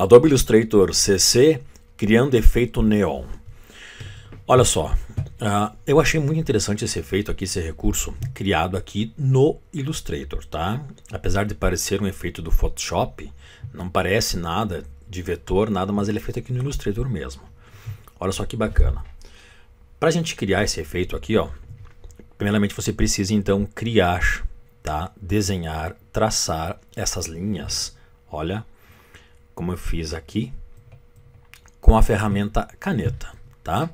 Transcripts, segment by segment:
Adobe Illustrator CC criando efeito neon. Olha só, uh, eu achei muito interessante esse efeito aqui, esse recurso criado aqui no Illustrator, tá? Apesar de parecer um efeito do Photoshop, não parece nada de vetor, nada, mas ele é feito aqui no Illustrator mesmo. Olha só que bacana. Para a gente criar esse efeito aqui, ó, primeiramente você precisa então criar, tá? Desenhar, traçar essas linhas. Olha, como eu fiz aqui, com a ferramenta caneta, tá?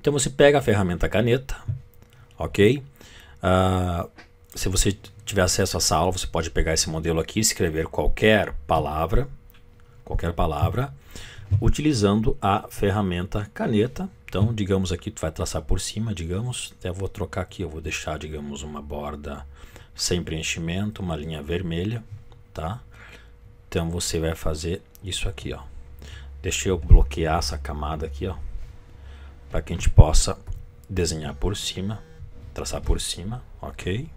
Então você pega a ferramenta caneta, ok? Uh, se você tiver acesso a essa aula, você pode pegar esse modelo aqui, escrever qualquer palavra, qualquer palavra, utilizando a ferramenta caneta. Então, digamos aqui, tu vai traçar por cima, digamos, até vou trocar aqui, eu vou deixar, digamos, uma borda sem preenchimento, uma linha vermelha, tá? Então você vai fazer isso aqui, ó. Deixa eu bloquear essa camada aqui, ó, para que a gente possa desenhar por cima, traçar por cima, ok?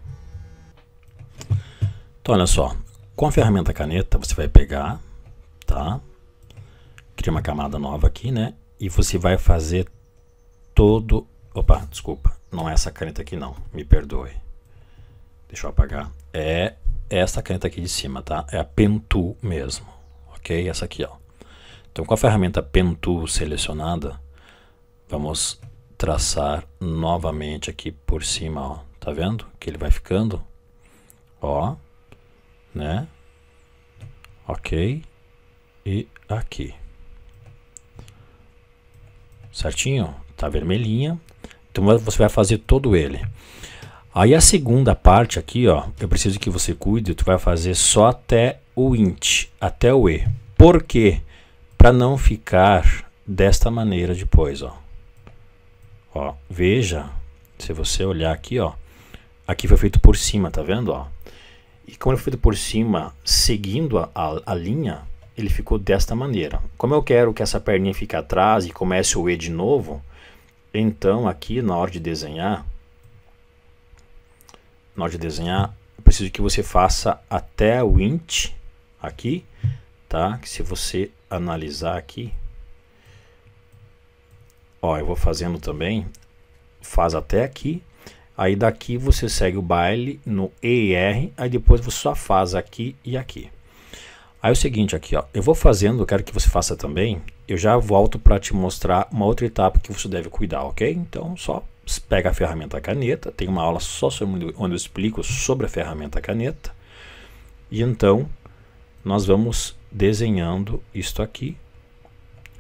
Então olha só, com a ferramenta caneta você vai pegar, tá? Cria uma camada nova aqui, né? E você vai fazer todo, opa, desculpa, não é essa caneta aqui não, me perdoe. Deixa eu apagar. É essa caneta aqui de cima, tá? É a Pen mesmo, ok? Essa aqui, ó. Então, com a ferramenta Pen selecionada, vamos traçar novamente aqui por cima, ó. Tá vendo? Que ele vai ficando, ó, né? Ok. E aqui. Certinho? Tá vermelhinha. Então, você vai fazer todo ele. Aí a segunda parte aqui, ó, eu preciso que você cuide, tu vai fazer só até o int, até o e. Por quê? Para não ficar desta maneira depois, ó. Ó, veja, se você olhar aqui, ó, aqui foi feito por cima, tá vendo, ó? E como ele foi feito por cima, seguindo a, a, a linha, ele ficou desta maneira. Como eu quero que essa perninha fique atrás e comece o E de novo, então aqui na hora de desenhar, na hora de desenhar, eu preciso que você faça até o int aqui, tá? Que se você analisar aqui, ó, eu vou fazendo também, faz até aqui, aí daqui você segue o baile no ER, aí depois você só faz aqui e aqui. Aí é o seguinte aqui, ó, eu vou fazendo, eu quero que você faça também, eu já volto para te mostrar uma outra etapa que você deve cuidar, ok? Então, só pega a ferramenta caneta, tem uma aula só sobre, onde eu explico sobre a ferramenta caneta, e então nós vamos desenhando isto aqui.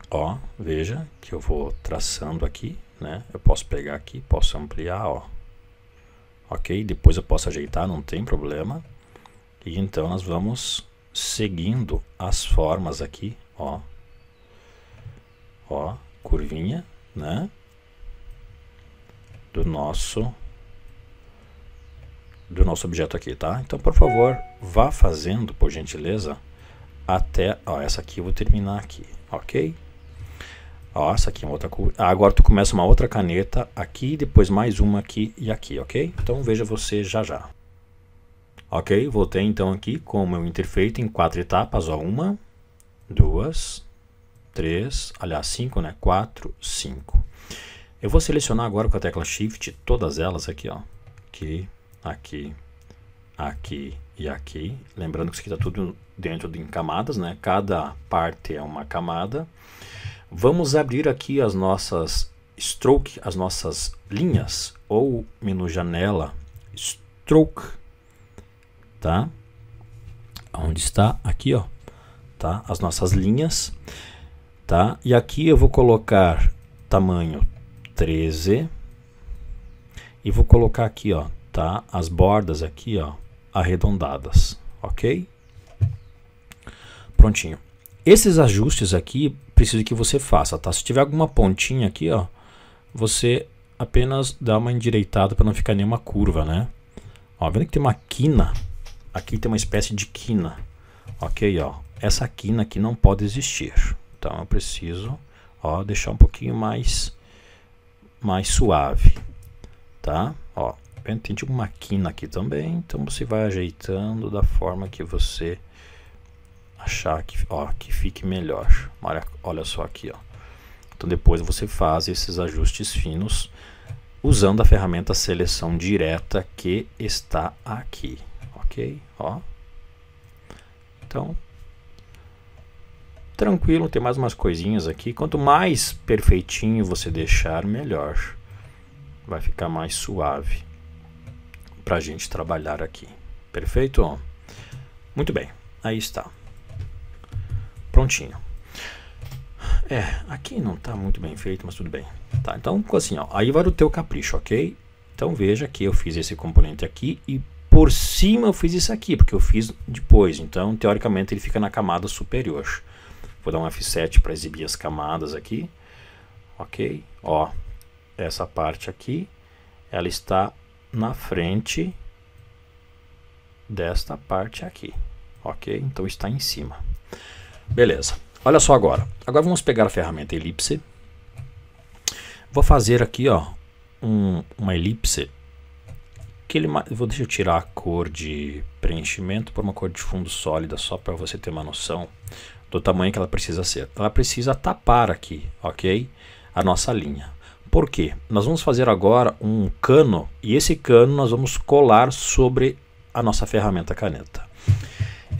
Ó, veja que eu vou traçando aqui, né? Eu posso pegar aqui, posso ampliar, ó. Ok? Depois eu posso ajeitar, não tem problema. E então nós vamos seguindo as formas aqui, ó. Ó, curvinha, né? do nosso do nosso objeto aqui, tá? Então, por favor, vá fazendo, por gentileza, até... Ó, essa aqui eu vou terminar aqui, ok? Ó, essa aqui é uma outra... Ah, agora tu começa uma outra caneta aqui, depois mais uma aqui e aqui, ok? Então, veja você já já. Ok, voltei então aqui com o meu interfeito em quatro etapas, ó, uma, duas, três, aliás, cinco, né? Quatro, cinco. Eu vou selecionar agora com a tecla Shift todas elas aqui, ó. Aqui, aqui, aqui e aqui. Lembrando que isso aqui está tudo dentro de camadas, né? Cada parte é uma camada. Vamos abrir aqui as nossas stroke, as nossas linhas, ou menu janela, stroke, tá? Onde está? Aqui, ó, tá? As nossas linhas, tá? E aqui eu vou colocar tamanho 13 e vou colocar aqui, ó, tá? As bordas aqui, ó, arredondadas, ok? Prontinho. Esses ajustes aqui, preciso que você faça, tá? Se tiver alguma pontinha aqui, ó, você apenas dá uma endireitada para não ficar nenhuma curva, né? Ó, vendo que tem uma quina? Aqui tem uma espécie de quina, ok? Ó, essa quina aqui não pode existir, então eu preciso, ó, deixar um pouquinho mais mais suave, tá? Ó, tem tipo uma quina aqui também, então você vai ajeitando da forma que você achar que, ó, que fique melhor. Olha, olha só aqui, ó. Então depois você faz esses ajustes finos usando a ferramenta seleção direta que está aqui, ok? Ó. Então tranquilo, tem mais umas coisinhas aqui. Quanto mais perfeitinho você deixar, melhor. Vai ficar mais suave para a gente trabalhar aqui. Perfeito? Muito bem, aí está. Prontinho. É, aqui não está muito bem feito, mas tudo bem. Tá, então assim, ó, aí vai o teu capricho, ok? Então veja que eu fiz esse componente aqui e por cima eu fiz isso aqui, porque eu fiz depois. Então, teoricamente, ele fica na camada superior. Vou dar um F7 para exibir as camadas aqui. Ok? Ó, essa parte aqui, ela está na frente desta parte aqui. Ok? Então está em cima. Beleza. Olha só agora. Agora vamos pegar a ferramenta elipse. Vou fazer aqui, ó, um, uma elipse. Que ele, vou deixa eu tirar a cor de preenchimento por uma cor de fundo sólida, só para você ter uma noção do tamanho que ela precisa ser. Ela precisa tapar aqui, ok? A nossa linha. Por quê? Nós vamos fazer agora um cano e esse cano nós vamos colar sobre a nossa ferramenta caneta.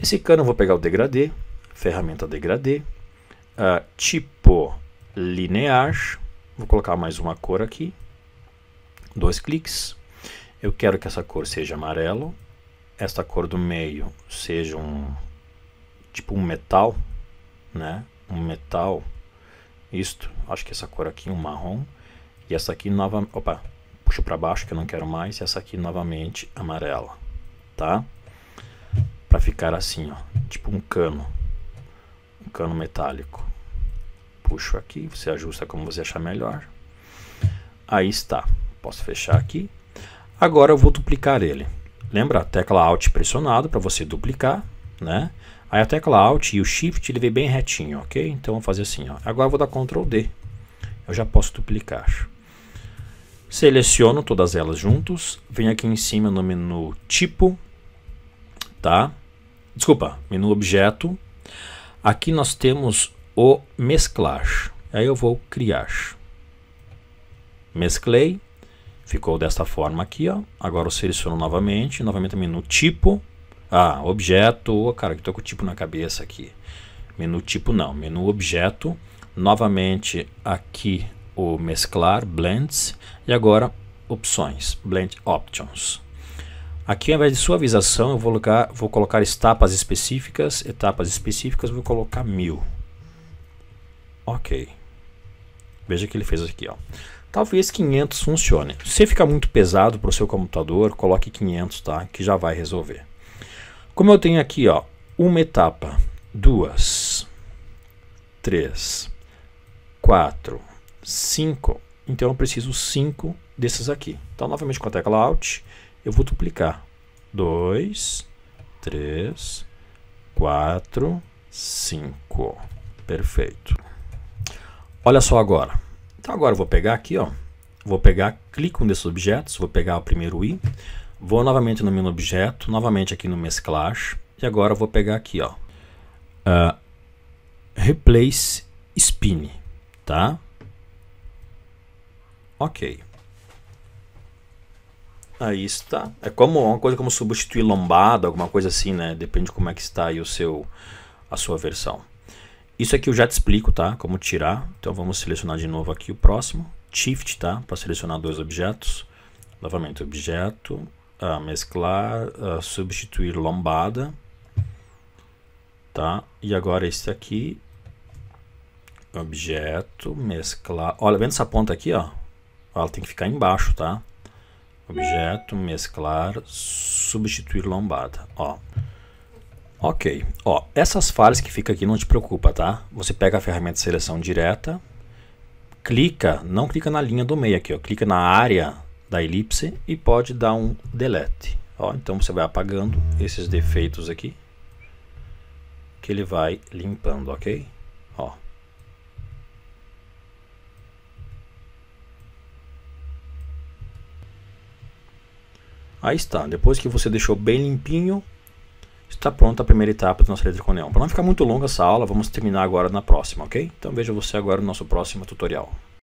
Esse cano eu vou pegar o degradê, ferramenta degradê, uh, tipo linear, vou colocar mais uma cor aqui, dois cliques, eu quero que essa cor seja amarelo, esta cor do meio seja um tipo um metal, né? Um metal, isto, acho que essa cor aqui, um marrom, e essa aqui nova, opa, puxo para baixo que eu não quero mais, e essa aqui novamente amarela, tá? Para ficar assim, ó, tipo um cano, um cano metálico. Puxo aqui, você ajusta como você achar melhor. Aí está. Posso fechar aqui. Agora eu vou duplicar ele. Lembra, tecla Alt pressionado para você duplicar, né? Aí a tecla Alt e o Shift ele vem bem retinho, ok? Então vou fazer assim, ó. Agora vou dar Ctrl D. Eu já posso duplicar. Seleciono todas elas juntos. Venho aqui em cima no menu Tipo, tá? Desculpa, menu Objeto. Aqui nós temos o Mesclar. Aí eu vou Criar. Mesclei. Ficou desta forma aqui, ó. Agora eu seleciono novamente. Novamente menu Tipo ah, objeto, cara, que tô com o tipo na cabeça aqui. Menu tipo não, menu objeto. Novamente aqui o mesclar, blends. E agora opções, blend options. Aqui ao invés de suavização eu vou colocar, vou colocar etapas específicas, etapas específicas vou colocar mil. Ok. Veja o que ele fez aqui, ó. Talvez 500 funcione. Se ficar muito pesado para o seu computador, coloque 500, tá? Que já vai resolver. Como eu tenho aqui, ó, uma etapa, duas, três, quatro, cinco, então eu preciso cinco desses aqui. Então, novamente com a tecla Alt, eu vou duplicar. dois, três, quatro, cinco. Perfeito. Olha só agora. Então agora eu vou pegar aqui, ó. Vou pegar, clico desses objetos, vou pegar o primeiro I, Vou novamente no meu objeto, novamente aqui no mesclash E agora vou pegar aqui, ó. Uh, replace spin, tá? Ok. Aí está. É como uma coisa como substituir lombada, alguma coisa assim, né? Depende de como é que está aí o seu, a sua versão. Isso aqui eu já te explico, tá? Como tirar. Então vamos selecionar de novo aqui o próximo. Shift, tá? Para selecionar dois objetos. Novamente, objeto, a mesclar, a substituir lombada, tá? E agora esse aqui, objeto, mesclar. Olha, vendo essa ponta aqui, ó? Ela tem que ficar embaixo, tá? Objeto, mesclar, substituir lombada, ó. Ok, ó, essas falhas que fica aqui não te preocupa, tá? Você pega a ferramenta de seleção direta, clica, não clica na linha do meio aqui, ó, clica na área da elipse e pode dar um delete. Ó, então você vai apagando esses defeitos aqui que ele vai limpando, ok? Ó. Aí está, depois que você deixou bem limpinho, está pronta a primeira etapa do nosso neon. Para não ficar muito longa essa aula, vamos terminar agora na próxima, ok? Então vejo você agora no nosso próximo tutorial.